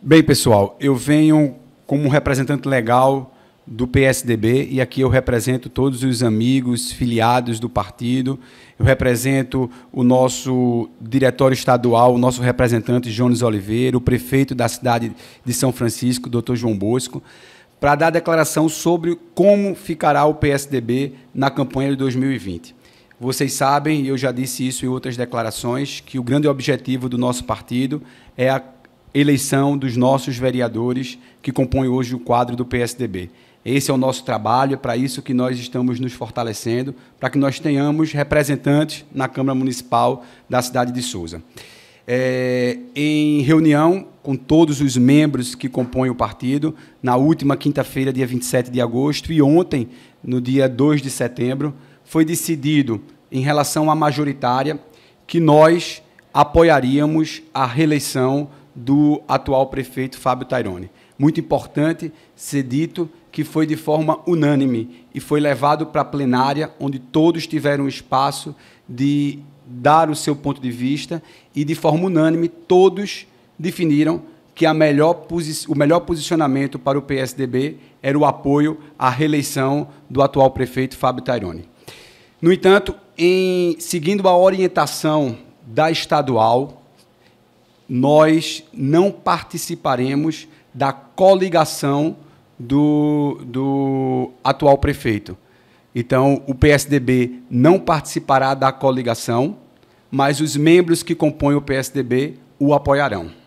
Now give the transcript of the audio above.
Bem, pessoal, eu venho como representante legal do PSDB e aqui eu represento todos os amigos filiados do partido. Eu represento o nosso diretório estadual, o nosso representante Jones Oliveira, o prefeito da cidade de São Francisco, Dr. João Bosco, para dar declaração sobre como ficará o PSDB na campanha de 2020. Vocês sabem, e eu já disse isso em outras declarações, que o grande objetivo do nosso partido é a eleição dos nossos vereadores que compõem hoje o quadro do PSDB. Esse é o nosso trabalho, é para isso que nós estamos nos fortalecendo, para que nós tenhamos representantes na Câmara Municipal da cidade de Souza. É, em reunião com todos os membros que compõem o partido, na última quinta-feira, dia 27 de agosto, e ontem, no dia 2 de setembro, foi decidido, em relação à majoritária, que nós apoiaríamos a reeleição do atual prefeito Fábio Tairone. Muito importante ser dito que foi de forma unânime e foi levado para a plenária, onde todos tiveram espaço de dar o seu ponto de vista e, de forma unânime, todos definiram que a melhor o melhor posicionamento para o PSDB era o apoio à reeleição do atual prefeito Fábio Tairone. No entanto, em, seguindo a orientação da estadual, nós não participaremos da coligação do, do atual prefeito. Então, o PSDB não participará da coligação, mas os membros que compõem o PSDB o apoiarão.